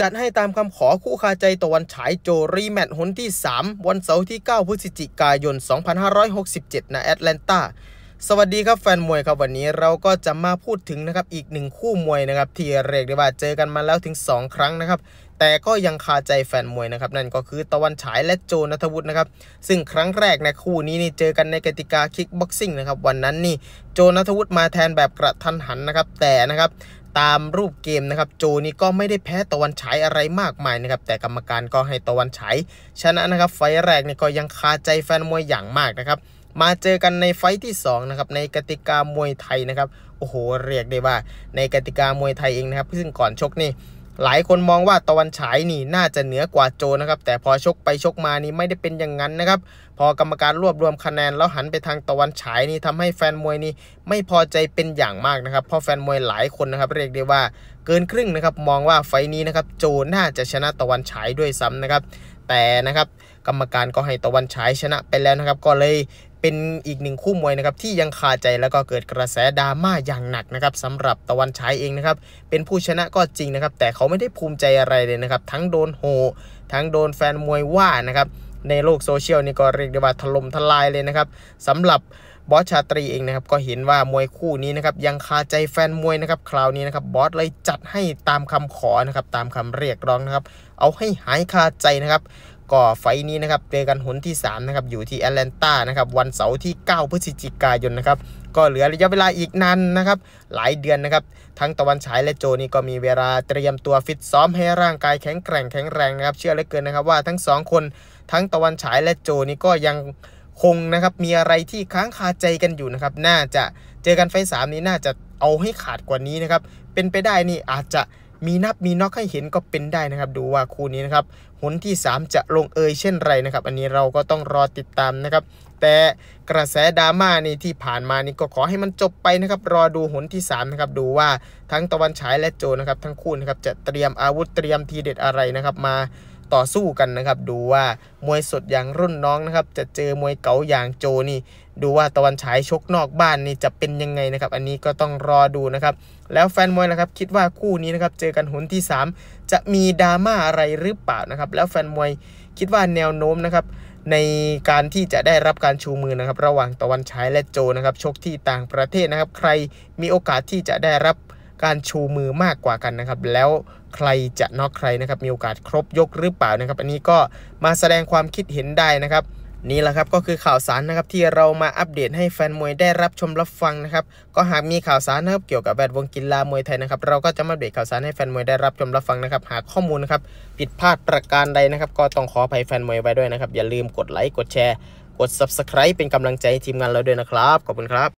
จัดให้ตามคำขอคู่คาใจตะวันฉายโจรีแมตช์หนที่ 3 วันเสาร์ที่ 9 พฤศจิกายน 2567ณแอตแลนตาสวัสดีครับแฟนมวยครับวันนี้เราก็จะมาพูดถึงนะครับอีกหนึ่งคู่มวยนะครับที่เรียกได้ว่าเจอกันมาแล้วถึง 2 ครั้งนะครับ แต่ก็ยังคาใจแฟนมวยนะครับ นั่นก็คือตะวันฉายและโจนัทวุฒินะครับซึ่งครั้งแรกในคู่นี้นี่เจอกันในกติกาคิกบ็อกซิ่งนะครับวันนั้นนี่โจนัทวุฒิมาแทนแบบกระทันหันนะครับ แต่นะครับตามรูปเกมนะครับโจนี่ก็ไม่ได้แพ้ตะวันฉายอะไรมากมายนะครับแต่กรรมการก็ให้ตะวันฉายชนะนะครับไฟแรกนี่ก็ยังคาใจแฟนมวยอย่างมากนะครับมาเจอกันในไฟที่2นะครับในกติกามวยไทยนะครับโอ้โห เรียกได้ว่า ในกติกามวยไทยเองนะครับซึ่งก่อนชกนี่หลายคนมองว่าตะวันฉายนี่น่าจะเหนือกว่าโจนะครับแต่พอชกไปชกมานี่ไม่ได้เป็นอย่างนั้นนะครับพอกรรมการรวบรวมคะแนนแล้วหันไปทางตะวันฉายนี่ทำให้แฟนมวยนี่ไม่พอใจเป็นอย่างมากนะครับเพราะแฟนมวยหลายคนนะครับเรียกได้ว่าเกินครึ่งนะครับมองว่าไฟนี้นะครับโจน่าจะชนะตะวันฉายด้วยซ้ำนะครับแต่นะครับกรรมการก็ให้ตะวันฉายชนะไปแล้วนะครับก็เลยเป็นอีกหนึ่งคู่มวยนะครับที่ยังคาใจแล้วก็เกิดกระแสดราม่าอย่างหนักนะครับสำหรับตะวันฉายเองนะครับเป็นผู้ชนะก็จริงนะครับแต่เขาไม่ได้ภูมิใจอะไรเลยนะครับ ทั้งโดนโหทั้งโดนแฟนมวยว่านะครับในโลกโซเชียลนี่ก็เรียกได้ว่าถล่มทลายเลยนะครับสำหรับบอสชาตรีเองนะครับก็เห็นว่ามวยคู่นี้นะครับยังคาใจแฟนมวยนะครับคราวนี้นะครับบอสเลยจัดให้ตามคำขอนะครับตามคำเรียกร้องนะครับเอาให้หายคาใจนะครับก็ไฟนี้นะครับเจอกันหนที่3นะครับอยู่ที่แอตแลนตานะครับวันเสาร์ที่ 9 พฤศจิกายนนะครับก็เหลือระยะเวลาอีกนานนะครับหลายเดือนนะครับทั้งตะวันฉายและโจนี่ก็มีเวลาเตรียมตัว ฟิตซ้อมให้ร่างกายแข็งแกร่งแข็งแรงนะครับเชื่อเหลือเกินนะครับว่า ทั้ง2คนทั้งตะวันฉายและโจนี่ก็ยังคงนะครับมีอะไรที่ค้างคาใจกันอยู่นะครับน่าจะเจอกันไฟสามนี้น่าจะเอาให้ขาดกว่านี้นะครับเป็นไปได้นี่อาจจะมีนับมีน็อกให้เห็นก็เป็นได้นะครับ ดูว่าคู่นี้นะครับหนที่3จะลงเอยเช่นไรนะครับอันนี้เราก็ต้องรอติดตามนะครับ แต่กระแสดราม่านี่ที่ผ่านมานี่ก็ขอให้มันจบไปนะครับ รอดูหนที่3นะครับดูว่าทั้งตะวันฉายและโจนะครับ ทั้งคู่นะครับจะเตรียมอาวุธเตรียมทีเด็ดอะไรนะครับมาต่อสู้กันนะครับดูว่ามวยสดอย่างรุ่นน้องนะครับ จะเจอมวยเก๋าอย่างโจนี่ดูว่าตะวันฉายชกนอกบ้านนี่จะเป็นยังไงนะครับอันนี้ก็ต้องรอดูนะครับแล้วแฟนมวยนะครับคิดว่าคู่นี้นะครับเจอกันหนที่ 3 จะมีดราม่าอะไรหรือเปล่านะครับแล้วแฟนมวยคิดว่าแนวโน้มนะครับในการที่จะได้รับการชูมือนะครับระหว่างตะวันฉายและโจนะครับชกที่ต่างประเทศนะครับ ใครมีโอกาสที่จะได้รับการชูมือมากกว่ากันนะครับ แล้วใครจะน็อกใครนะครับ มีโอกาสครบยกหรือเปล่านะครับ อันนี้ก็มาแสดงความคิดเห็นได้นะครับนี่แหละครับก็คือข่าวสารนะครับที่เรามาอัปเดตให้แฟนมวยได้รับชมรับฟังนะครับ ก็หากมีข่าวสารนะครับเกี่ยวกับแวดวงกีฬามวยไทยนะครับ เราก็จะมาอัปเดตข่าวสารให้แฟนมวยได้รับชมรับฟังนะครับ หากข้อมูลนะครับผิดพลาดประการใดนะครับ ก็ต้องขออภัยแฟนมวยไว้ด้วยนะครับ อย่าลืมกดไลค์กดแชร์ กด subscribe เป็นกำลังใจทีมงานเราด้วยนะครับขอบคุณครับ